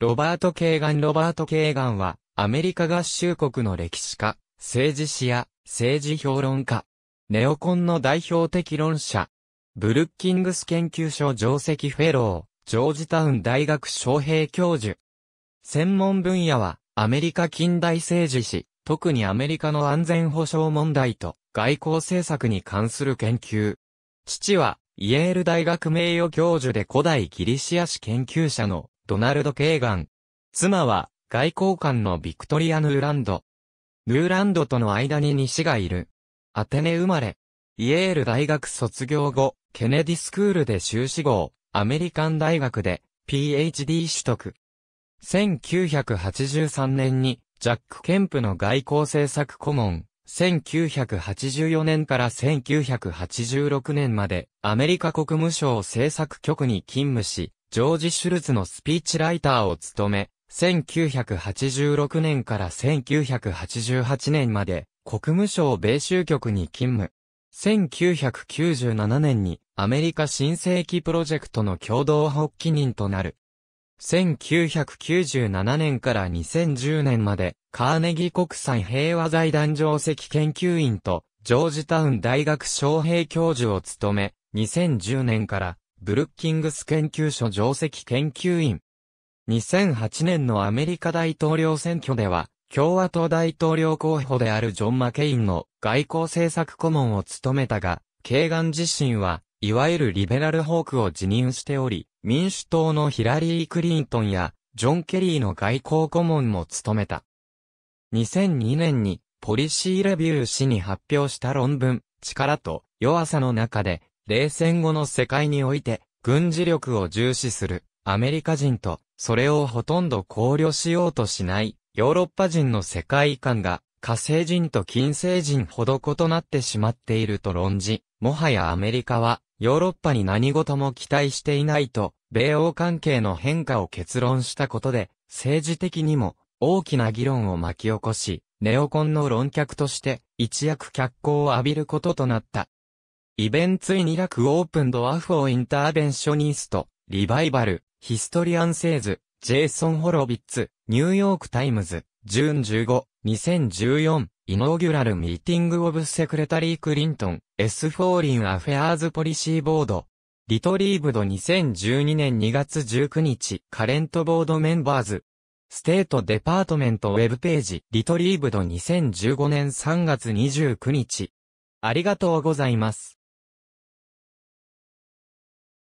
ロバート・ケーガン・ロバート・ケーガンは、アメリカ合衆国の歴史家、政治史や政治評論家、ネオコンの代表的論者、ブルッキングス研究所上席フェロー、ジョージタウン大学招聘教授。専門分野は、アメリカ近代政治史、特にアメリカの安全保障問題と外交政策に関する研究。父は、イェール大学名誉教授で古代ギリシア史研究者のドナルド・ケーガン。妻は、外交官のビクトリア・ヌーランド。ヌーランドとの間に西がいる。アテネ生まれ。イエール大学卒業後、ケネディスクールで修士号、アメリカン大学で PhD 取得。1983年にジャック・ケンプの外交政策顧問、1984年から1986年までアメリカ国務省政策局に勤務し、ジョージ・シュルツのスピーチライターを務め、1986年から1988年まで国務省米州局に勤務。1997年にアメリカ新世紀プロジェクトの共同発起人となる。1997年から2010年までカーネギ国際平和財団上席研究員とジョージタウン大学昌平教授を務め、2010年からブルッキングス研究所上席研究員。2008年のアメリカ大統領選挙では、共和党大統領候補であるジョン・マケインの外交政策顧問を務めたが、ケーガン自身は、いわゆるリベラルホークを辞任しており、民主党のヒラリー・クリントンや、ジョン・ケリーの外交顧問も務めた。2002年に、ポリシーレビュー誌に発表した論文、力と弱さの中で、冷戦後の世界において、軍事力を重視するアメリカ人と、それをほとんど考慮しようとしないヨーロッパ人の世界観が、火星人と金星人ほど異なってしまっていると論じ、もはやアメリカは、ヨーロッパに何事も期待していないと、米欧関係の変化を結論したことで、政治的にも大きな議論を巻き起こし、ネオコンの論客として一躍脚光を浴びることとなった。イベンツイニラクオープンドアフォーインターベンショニスト、リバイバル、ヒストリアンセーズ、ジェイソン・ホロビッツ、ニューヨーク・タイムズ、ジューン15、2014、イノーギュラル・ミーティング・オブ・セクレタリー・クリントン、S・ フォーリン・アフェアーズ・ポリシー・ボード、リトリーブド2012年2月19日、カレント・ボード・メンバーズ、ステート・デパートメント・ウェブページ、リトリーブド2015年3月29日。ありがとうございます。